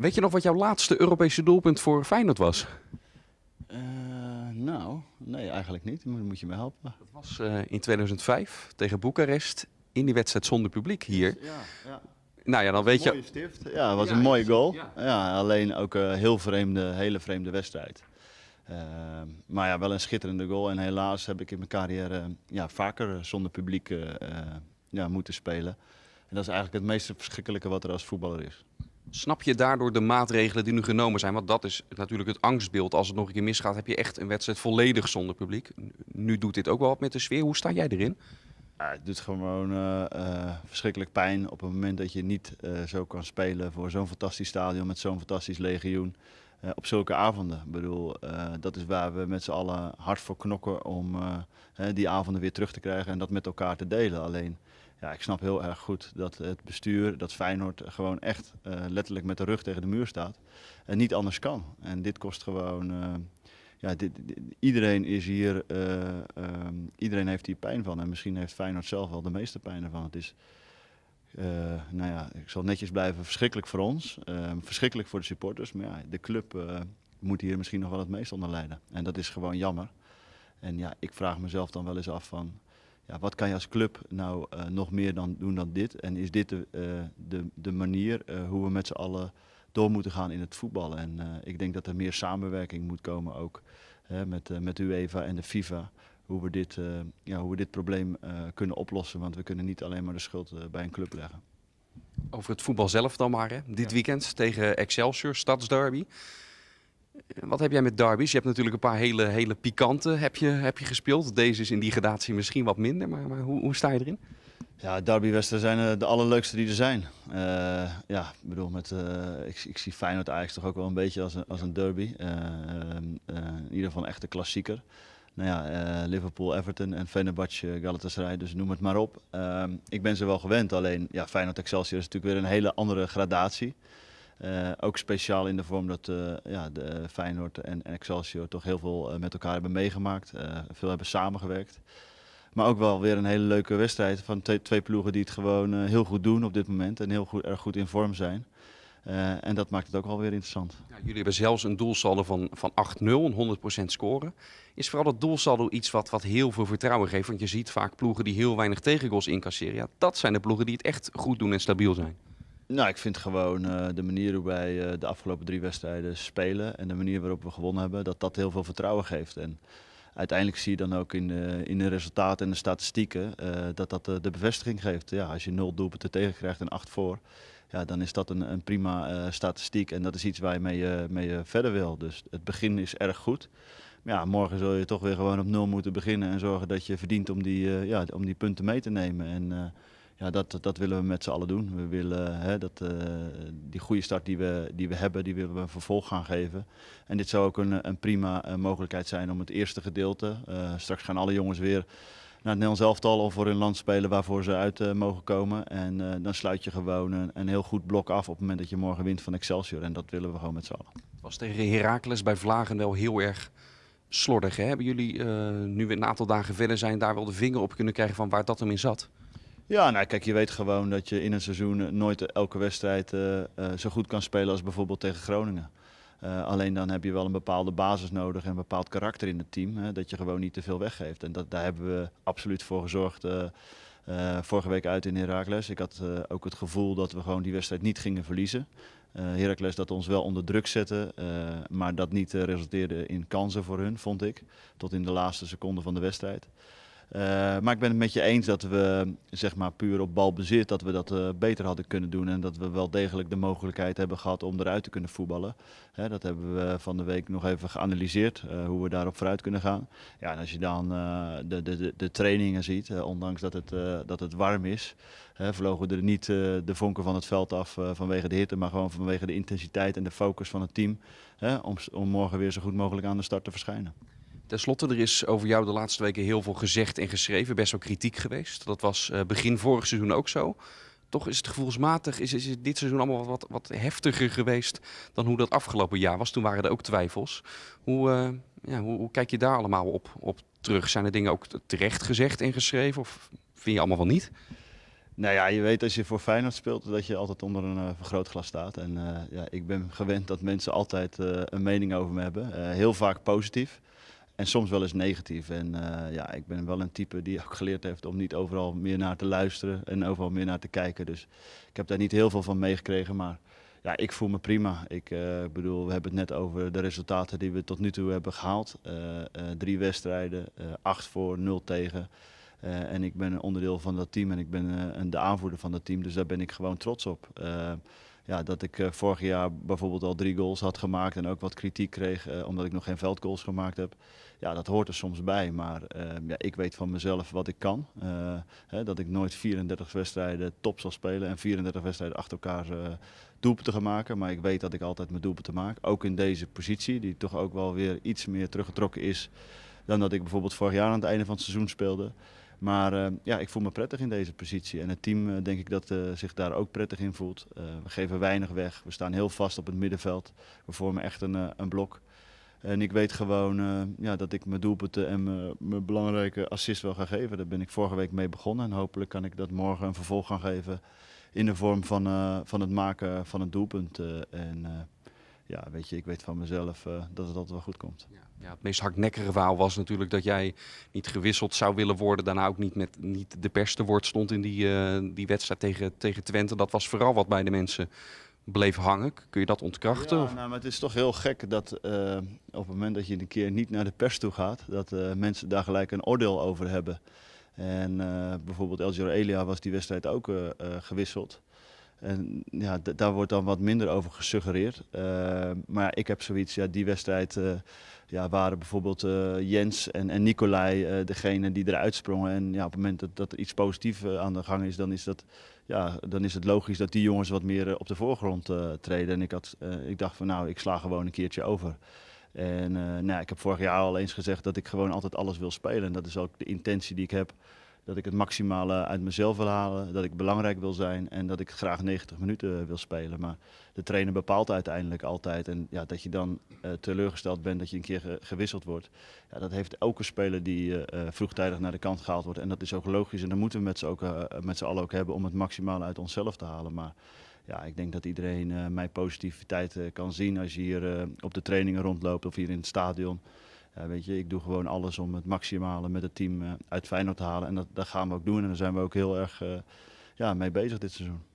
Weet je nog wat jouw laatste Europese doelpunt voor Feyenoord was? Eh, nou, nee, eigenlijk niet. Moet je me helpen. Dat was eh, in 2005 tegen Boekarest in die wedstrijd zonder publiek hier. Ja, ja. Nou ja, dan weet je. Stift. Ja, was een mooie goal. Ja. alleen ook een heel vreemde, hele vreemde wedstrijd. Eh, maar ja, wel een schitterende goal. En helaas heb ik in mijn carrière ja, vaker zonder publiek ja, moeten spelen. En dat is eigenlijk het meest verschrikkelijke wat er als voetballer is. Snap je daardoor de maatregelen die nu genomen zijn? Want dat is natuurlijk het angstbeeld. Als het nog een keer misgaat, heb je echt een wedstrijd volledig zonder publiek. Nu doet dit ook wel wat met de sfeer. Hoe sta jij erin? het doet gewoon eh, eh, verschrikkelijk pijn op het moment dat je niet eh, zo kan spelen voor zo'n fantastisch stadion met zo'n fantastisch legioen. op zulke avonden. Ik bedoel, dat is waar we met z'n allen hard voor knokken om die avonden weer terug te krijgen en dat met elkaar te delen. Alleen ja, ik snap heel erg goed dat het bestuur, dat Feyenoord eh, gewoon echt eh, letterlijk met de rug tegen de muur staat. En niet anders kan. En dit kost gewoon. Eh, ja, dit, iedereen is hier. Ehm, iedereen heeft hier pijn van. En misschien heeft Feyenoord zelf wel de meeste pijn ervan. Het is. nou ja, ik zal netjes blijven. Verschrikkelijk voor ons. Ehm, verschrikkelijk voor de supporters. Maar ja, de club moet hier misschien nog wel het meest onder lijden. En dat is gewoon jammer. En ja, ik vraag mezelf dan wel eens af van ja, wat kan je als club nou eh, nog meer dan doen dan dit? En is dit de, eh, de, de, manier eh, hoe we met z'n allen door moeten gaan in het voetballen? En ik denk dat er meer samenwerking moet komen ook hè, met, met UEFA en de FIFA. Hoe we dit, ja, hoe we dit probleem kunnen oplossen. Want we kunnen niet alleen maar de schuld bij een club leggen. Over het voetbal zelf dan maar. Hè? Dit weekend tegen Excelsior, Stadsderby. Wat heb jij met derbies? Je hebt natuurlijk een paar hele, hele pikante heb je, heb je gespeeld. Deze is in die gradatie misschien wat minder, maar, maar hoe, hoe sta je erin? Ja, derbywedstrijden zijn eh, de allerleukste die er zijn. Eh, ja, ik bedoel, met, eh, ik, ik, zie Feyenoord eigenlijk toch ook wel een beetje als een, als een derby. Ehm, in ieder geval een echte klassieker. Nou ja, Liverpool, Everton en Fenerbahce, Galatasaray, dus noem het maar op. Ehm, ik ben ze wel gewend, alleen ja, Feyenoord Excelsior is natuurlijk weer een hele andere gradatie. Eh, ook speciaal in de vorm dat uh, ja, de eh, Feyenoord en, Excelsior toch heel veel met elkaar hebben meegemaakt. veel hebben samengewerkt. Maar ook wel weer een hele leuke wedstrijd van twee ploegen die het gewoon heel goed doen op dit moment. En heel goed, erg goed in vorm zijn. en dat maakt het ook wel weer interessant. Ja, jullie hebben zelfs een doelsaldo van, van 8-0, een 100% scoren. Is vooral dat doelsaldo iets wat, wat heel veel vertrouwen geeft? Want je ziet vaak ploegen die heel weinig tegengoals incasseren. Ja, dat zijn de ploegen die het echt goed doen en stabiel zijn. Nou, ik vind gewoon eh, de manier hoe wij eh, de afgelopen drie wedstrijden spelen en de manier waarop we gewonnen hebben, dat dat heel veel vertrouwen geeft. En uiteindelijk zie je dan ook in de, in de resultaten en de statistieken eh, dat dat de bevestiging geeft. Ja, als je nul doelpunten tegen krijgt en acht voor, ja, dan is dat een, een prima statistiek en dat is iets waar je mee, mee verder wil. Dus het begin is erg goed. Maar ja, morgen zul je toch weer gewoon op nul moeten beginnen en zorgen dat je verdient om die, ja, om die punten mee te nemen. En, ja, dat, dat willen we met z'n allen doen. We willen eh, hè, dat, eh, die goede start die we, die we hebben, die willen we een vervolg gaan geven. En dit zou ook een, een prima eh, mogelijkheid zijn om het eerste gedeelte. straks gaan alle jongens weer naar het Nederlands elftal of voor hun land spelen waarvoor ze uit mogen komen. En dan sluit je gewoon een, heel goed blok af op het moment dat je morgen wint van Excelsior. En dat willen we gewoon met z'n allen. Was tegen Heracles bij Vlagen wel heel erg slordig. Hè? Hebben jullie, nu we een aantal dagen verder zijn, daar wel de vinger op kunnen krijgen van waar dat hem in zat? Ja, nou kijk, je weet gewoon dat je in een seizoen nooit elke wedstrijd eh, eh, zo goed kan spelen als bijvoorbeeld tegen Groningen. Eh, alleen dan heb je wel een bepaalde basis nodig en een bepaald karakter in het team. Hè, dat je gewoon niet te veel weggeeft. En dat, daar hebben we absoluut voor gezorgd. vorige week uit in Herakles. Ik had ook het gevoel dat we gewoon die wedstrijd niet gingen verliezen. Heracles dat ons wel onder druk zette, maar dat niet resulteerde in kansen voor hun, vond ik. Tot in de laatste seconde van de wedstrijd. Eh, maar ik ben het met je eens dat we, zeg maar, puur op bal bezit dat we dat eh, beter hadden kunnen doen. En dat we wel degelijk de mogelijkheid hebben gehad om eruit te kunnen voetballen. dat hebben we van de week nog even geanalyseerd, eh, hoe we daarop vooruit kunnen gaan. Ja, en als je dan de, de, de trainingen ziet, ondanks dat het, dat het warm is, hè, vlogen we er niet de vonken van het veld af vanwege de hitte, maar gewoon vanwege de intensiteit en de focus van het team. om, om morgen weer zo goed mogelijk aan de start te verschijnen. Ten slotte, er is over jou de laatste weken heel veel gezegd en geschreven, best wel kritiek geweest. Dat was eh, begin vorig seizoen ook zo. Toch is het gevoelsmatig, is, dit seizoen allemaal wat, wat, heftiger geweest dan hoe dat afgelopen jaar was. Toen waren er ook twijfels. Hoe, eh, ja, hoe, hoe, kijk je daar allemaal op, op terug? Zijn er dingen ook terecht gezegd en geschreven of vind je allemaal wel niet? Nou ja, je weet als je voor Feyenoord speelt dat je altijd onder een eh, vergrootglas staat. En ja, ik ben gewend dat mensen altijd een mening over me hebben. heel vaak positief. En soms wel eens negatief. En eh, ja, ik ben wel een type die ook geleerd heeft om niet overal meer naar te luisteren en overal meer naar te kijken. Dus ik heb daar niet heel veel van meegekregen, maar ja, ik voel me prima. Ik eh, bedoel, we hebben het net over de resultaten die we tot nu toe hebben gehaald. Eh, drie wedstrijden, acht voor, nul tegen. en ik ben een onderdeel van dat team en ik ben de aanvoerder van dat team, dus daar ben ik gewoon trots op ja, dat ik eh, vorig jaar bijvoorbeeld al drie goals had gemaakt en ook wat kritiek kreeg eh, omdat ik nog geen veldgoals gemaakt heb. Ja, dat hoort er soms bij, maar ehm, ja, ik weet van mezelf wat ik kan. Eh, hè, dat ik nooit 34 wedstrijden top zal spelen en 34 wedstrijden achter elkaar doelpunten gaan maken. Maar ik weet dat ik altijd mijn doelpunten maak. Ook in deze positie, die toch ook wel weer iets meer teruggetrokken is dan dat ik bijvoorbeeld vorig jaar aan het einde van het seizoen speelde. Maar eh, ja, ik voel me prettig in deze positie. En het team eh, denk ik dat eh, zich daar ook prettig in voelt. we geven weinig weg. We staan heel vast op het middenveld. We vormen echt een, een blok. En ik weet gewoon ja, dat ik mijn doelpunten en mijn, belangrijke assist wel ga geven. Daar ben ik vorige week mee begonnen. En hopelijk kan ik dat morgen een vervolg gaan geven in de vorm van, van het maken van een doelpunt. en, ja, weet je, ik weet van mezelf eh, dat het altijd wel goed komt. Ja. ja het meest hardnekkige verhaal was natuurlijk dat jij niet gewisseld zou willen worden. Daarna ook niet, met, niet de pers te woord stond in die, eh, die wedstrijd tegen, tegen Twente. Dat was vooral wat bij de mensen bleef hangen. Kun je dat ontkrachten? Ja, nou, maar het is toch heel gek dat eh, op het moment dat je een keer niet naar de pers toe gaat, dat mensen daar gelijk een oordeel over hebben. En bijvoorbeeld El Elia was die wedstrijd ook gewisseld. En ja, daar wordt dan wat minder over gesuggereerd. Ehm, maar ik heb zoiets, ja, die wedstrijd eh, ja, waren bijvoorbeeld eh, Jens en, en Nicolai eh, degene die eruit sprongen. En ja, op het moment dat, er iets positiefs aan de gang is, dan is, dat, ja, dan is het logisch dat die jongens wat meer op de voorgrond treden. En ik, had, ik dacht van nou, ik sla gewoon een keertje over. En nou, ik heb vorig jaar al eens gezegd dat ik gewoon altijd alles wil spelen. En dat is ook de intentie die ik heb dat ik het maximale uit mezelf wil halen, dat ik belangrijk wil zijn en dat ik graag 90 minuten eh, wil spelen. Maar de trainer bepaalt uiteindelijk altijd en ja, dat je dan eh, teleurgesteld bent dat je een keer gewisseld wordt. Ja, dat heeft elke speler die eh, vroegtijdig naar de kant gehaald wordt en dat is ook logisch en dat moeten we met z'n uh, met allen ook hebben om het maximale uit onszelf te halen. Maar ja, ik denk dat iedereen mijn positiviteit kan zien als je hier op de trainingen rondloopt of hier in het stadion. Eh, weet je, ik doe gewoon alles om het maximale met het team eh, uit Feyenoord te halen. En dat, dat gaan we ook doen. En daar zijn we ook heel erg eh, ja, mee bezig dit seizoen.